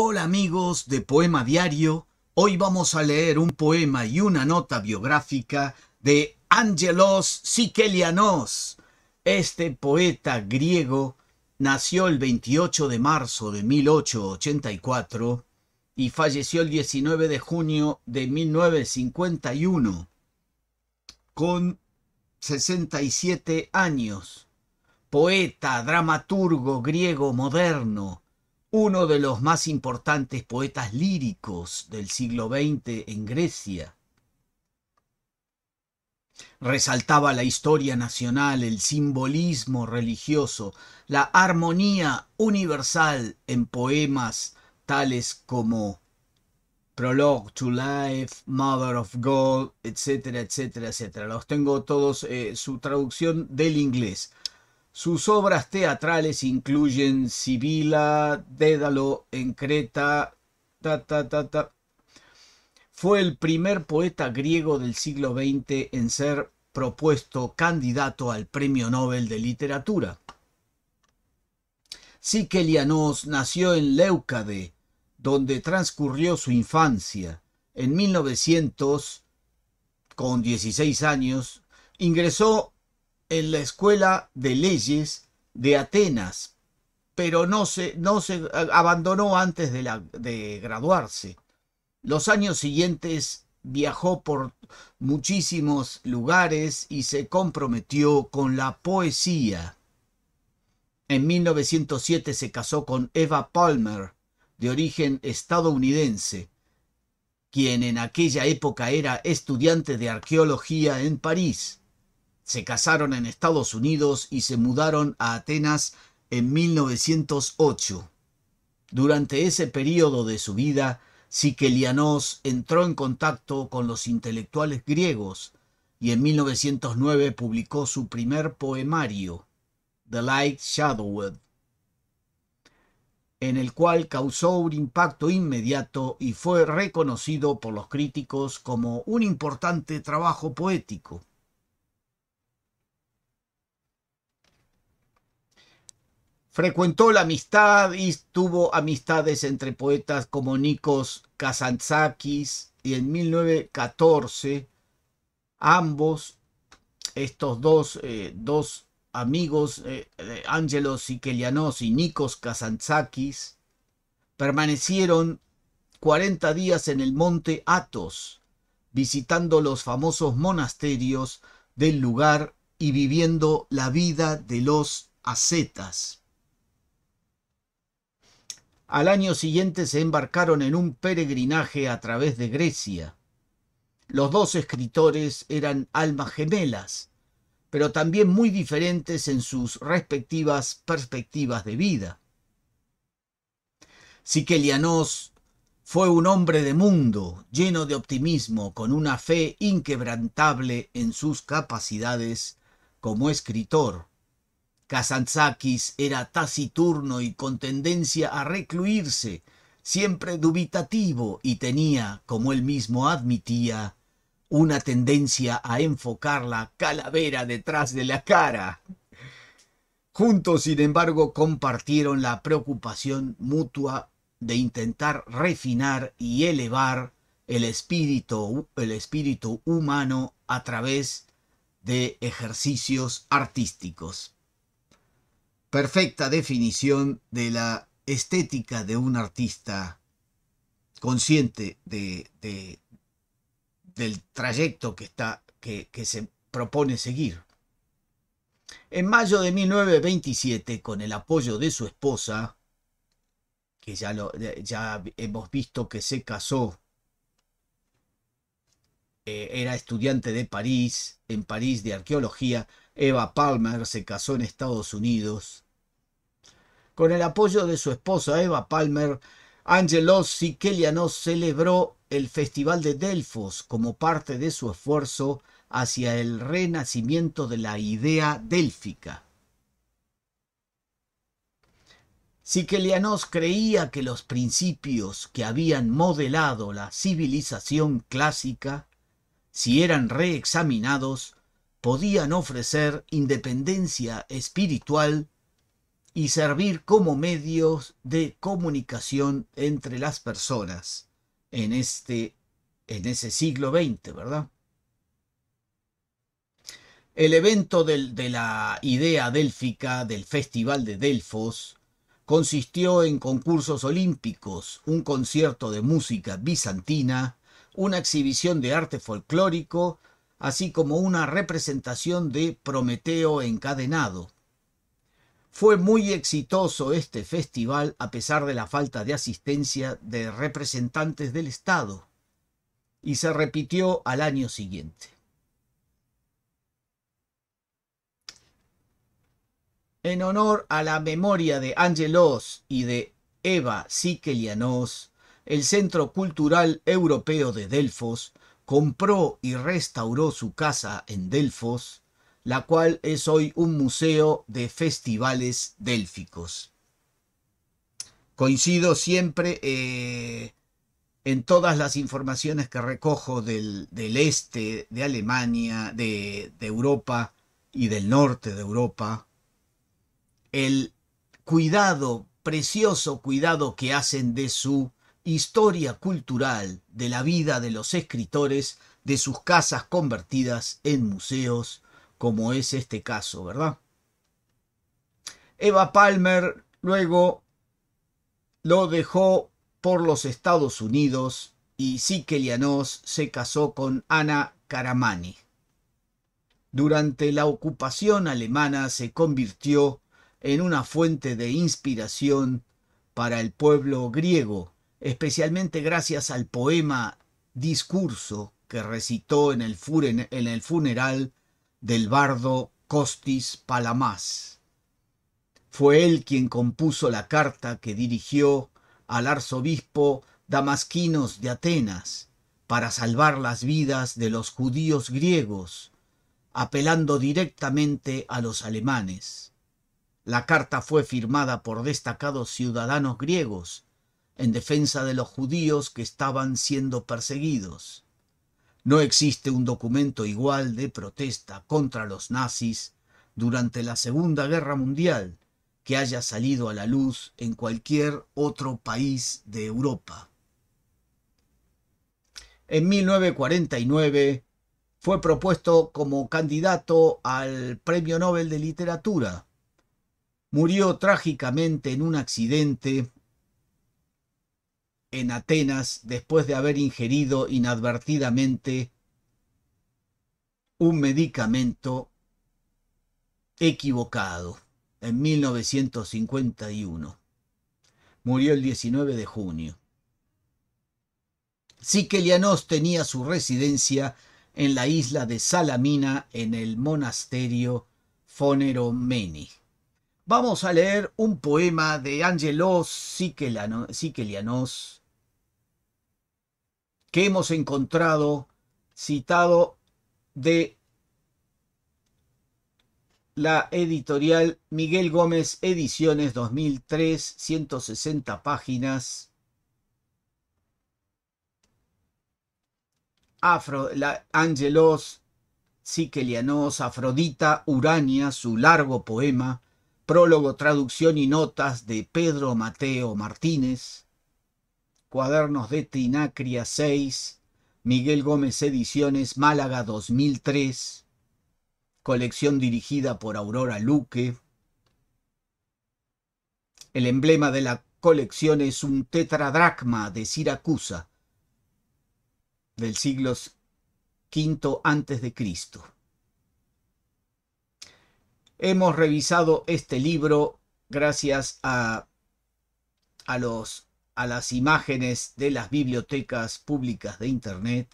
Hola amigos de Poema Diario, hoy vamos a leer un poema y una nota biográfica de Angelos Sikelianos. Este poeta griego nació el 28 de marzo de 1884 y falleció el 19 de junio de 1951 con 67 años. Poeta, dramaturgo griego moderno, uno de los más importantes poetas líricos del siglo XX en Grecia. Resaltaba la historia nacional, el simbolismo religioso, la armonía universal en poemas tales como Prologue to Life, Mother of God, etcétera, etcétera, etcétera. Los tengo todos eh, su traducción del inglés. Sus obras teatrales incluyen Sibila, Dédalo en Creta, ta, ta, ta, ta. Fue el primer poeta griego del siglo XX en ser propuesto candidato al Premio Nobel de Literatura. Sikelianos nació en Leucade, donde transcurrió su infancia. En 1900, con 16 años, ingresó en la escuela de leyes de Atenas, pero no se, no se abandonó antes de, la, de graduarse. Los años siguientes viajó por muchísimos lugares y se comprometió con la poesía. En 1907 se casó con Eva Palmer, de origen estadounidense, quien en aquella época era estudiante de arqueología en París. Se casaron en Estados Unidos y se mudaron a Atenas en 1908. Durante ese periodo de su vida, Sikelianos entró en contacto con los intelectuales griegos y en 1909 publicó su primer poemario, The Light Shadowed, en el cual causó un impacto inmediato y fue reconocido por los críticos como un importante trabajo poético. Frecuentó la amistad y tuvo amistades entre poetas como Nikos Kazantzakis y en 1914 ambos, estos dos, eh, dos amigos, Ángelos Angelos y y Nikos Kazantzakis, permanecieron 40 días en el monte Athos, visitando los famosos monasterios del lugar y viviendo la vida de los ascetas. Al año siguiente se embarcaron en un peregrinaje a través de Grecia. Los dos escritores eran almas gemelas, pero también muy diferentes en sus respectivas perspectivas de vida. Siquelianos fue un hombre de mundo, lleno de optimismo, con una fe inquebrantable en sus capacidades como escritor. Kazantzakis era taciturno y con tendencia a recluirse, siempre dubitativo y tenía, como él mismo admitía, una tendencia a enfocar la calavera detrás de la cara. Juntos, sin embargo, compartieron la preocupación mutua de intentar refinar y elevar el espíritu, el espíritu humano a través de ejercicios artísticos perfecta definición de la estética de un artista consciente de, del trayecto que, está, que, se propone seguir. En mayo de 1927, con el apoyo de su esposa, que ya, lo, ya hemos visto que se casó, eh, era estudiante de París, en París de arqueología, Eva Palmer se casó en Estados Unidos. Con el apoyo de su esposa Eva Palmer, Angelos Sikelianos celebró el Festival de Delfos como parte de su esfuerzo hacia el renacimiento de la idea délfica. Sikelianos creía que los principios que habían modelado la civilización clásica, si eran reexaminados, podían ofrecer independencia espiritual y servir como medios de comunicación entre las personas en este en ese siglo XX, ¿verdad? El evento de la idea délfica del Festival de Delfos consistió en concursos olímpicos, un concierto de música bizantina, una exhibición de arte folclórico así como una representación de Prometeo encadenado. Fue muy exitoso este festival a pesar de la falta de asistencia de representantes del Estado y se repitió al año siguiente. En honor a la memoria de Angelos y de Eva Sikelianos, el Centro Cultural Europeo de Delfos compró y restauró su casa en Delfos, la cual es hoy un museo de festivales délficos. Coincido siempre eh, en todas las informaciones que recojo del, este de Alemania, de Europa y del norte de Europa. El cuidado, precioso cuidado que hacen de su historia cultural de la vida de los escritores, de sus casas convertidas en museos, como es este caso, ¿verdad? Eva Palmer luego lo dejó por los Estados Unidos y Sikelianos se casó con Ana Karamani. Durante la ocupación alemana se convirtió en una fuente de inspiración para el pueblo griego especialmente gracias al poema Discurso que recitó en el, funeral del bardo Costis Palamás. Fue él quien compuso la carta que dirigió al arzobispo Damasquinos de Atenas para salvar las vidas de los judíos griegos, apelando directamente a los alemanes. La carta fue firmada por destacados ciudadanos griegos, en defensa de los judíos que estaban siendo perseguidos. No existe un documento igual de protesta contra los nazis durante la Segunda Guerra Mundial que haya salido a la luz en cualquier otro país de Europa. En 1949 fue propuesto como candidato al Premio Nobel de Literatura. Murió trágicamente en un accidente en Atenas después de haber ingerido inadvertidamente un medicamento equivocado en 1951. Murió el 19 de junio. Siquelianos tenía su residencia en la isla de Salamina en el monasterio Foneromeni. Vamos a leer un poema de Angelo Siquelianos que hemos encontrado citado de la editorial Miguel Gómez Ediciones 2003, 160 páginas. Afro, la, Angelos Siquelianos, Afrodita Urania, su largo poema prólogo, traducción y notas de Pedro Mateo Martínez, cuadernos de Tinacria 6, Miguel Gómez Ediciones, Málaga 2003, colección dirigida por Aurora Luque. El emblema de la colección es un tetradracma de Siracusa del siglo V a.C., Hemos revisado este libro gracias a, a, los, a las imágenes de las bibliotecas públicas de Internet.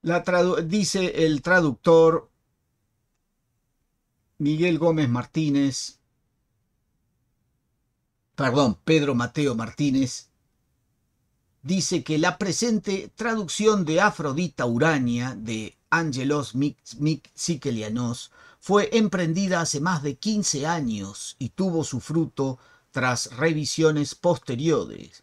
La dice el traductor Miguel Gómez Martínez, perdón, Pedro Mateo Martínez, dice que la presente traducción de Afrodita Urania de Angelos Mikselianos fue emprendida hace más de 15 años y tuvo su fruto tras revisiones posteriores.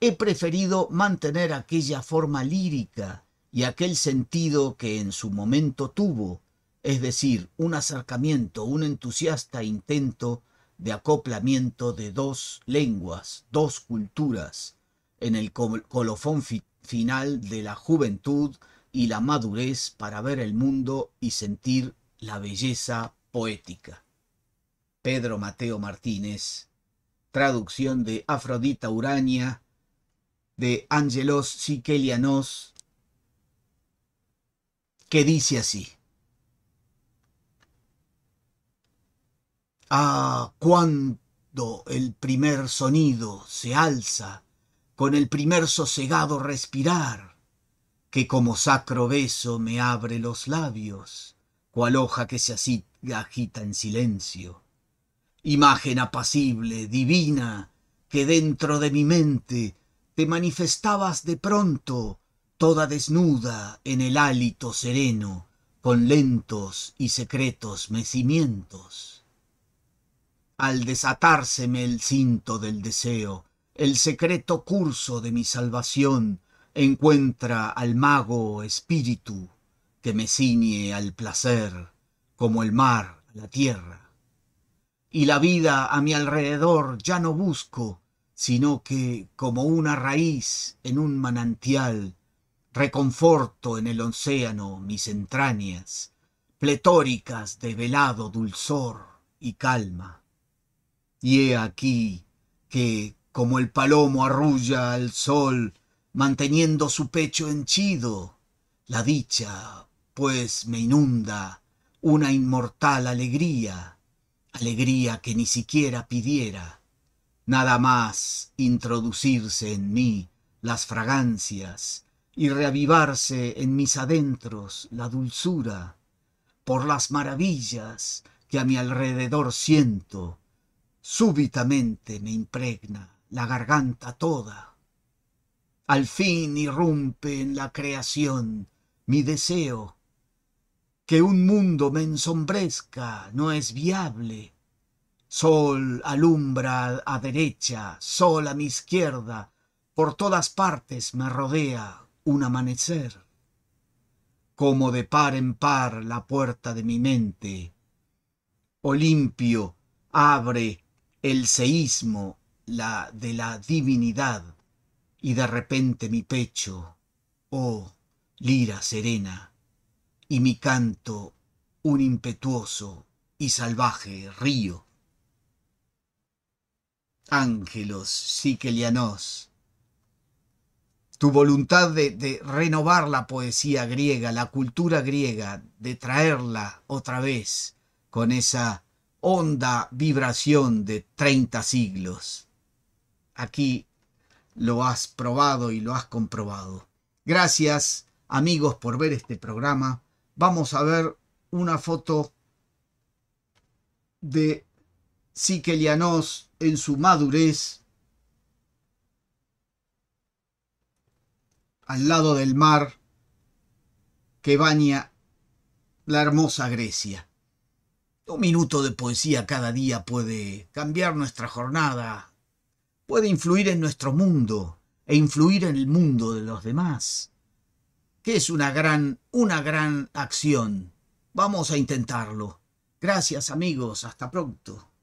He preferido mantener aquella forma lírica y aquel sentido que en su momento tuvo, es decir, un acercamiento, un entusiasta intento de acoplamiento de dos lenguas, dos culturas, en el colofón final de la juventud y la madurez para ver el mundo y sentir la belleza poética. Pedro Mateo Martínez, traducción de Afrodita Urania, de Angelos Sikelianos, que dice así. Ah, cuando el primer sonido se alza con el primer sosegado respirar, que como sacro beso me abre los labios, cual hoja que se agita en silencio. Imagen apacible, divina, que dentro de mi mente te manifestabas de pronto, toda desnuda en el hálito sereno, con lentos y secretos mecimientos. Al desatárseme el cinto del deseo, el secreto curso de mi salvación encuentra al mago espíritu que me ciñe al placer como el mar la tierra. Y la vida a mi alrededor ya no busco, sino que como una raíz en un manantial, reconforto en el océano mis entrañas, pletóricas de velado dulzor y calma. Y he aquí que como el palomo arrulla al sol, manteniendo su pecho henchido. La dicha, pues, me inunda una inmortal alegría, alegría que ni siquiera pidiera. Nada más introducirse en mí las fragancias y reavivarse en mis adentros la dulzura por las maravillas que a mi alrededor siento, súbitamente me impregna la garganta toda. Al fin irrumpe en la creación mi deseo. Que un mundo me ensombrezca no es viable. Sol alumbra a derecha, sol a mi izquierda, por todas partes me rodea un amanecer. Como de par en par la puerta de mi mente. Olimpio abre el seísmo la de la divinidad, y de repente mi pecho, oh lira serena, y mi canto un impetuoso y salvaje río. Ángelos Sikelianos, tu voluntad de, renovar la poesía griega, la cultura griega, de traerla otra vez con esa honda vibración de treinta siglos aquí lo has probado y lo has comprobado. Gracias amigos por ver este programa. Vamos a ver una foto de Sikelianos en su madurez al lado del mar que baña la hermosa Grecia. Un minuto de poesía cada día puede cambiar nuestra jornada puede influir en nuestro mundo e influir en el mundo de los demás. Que es una gran, una gran acción. Vamos a intentarlo. Gracias amigos, hasta pronto.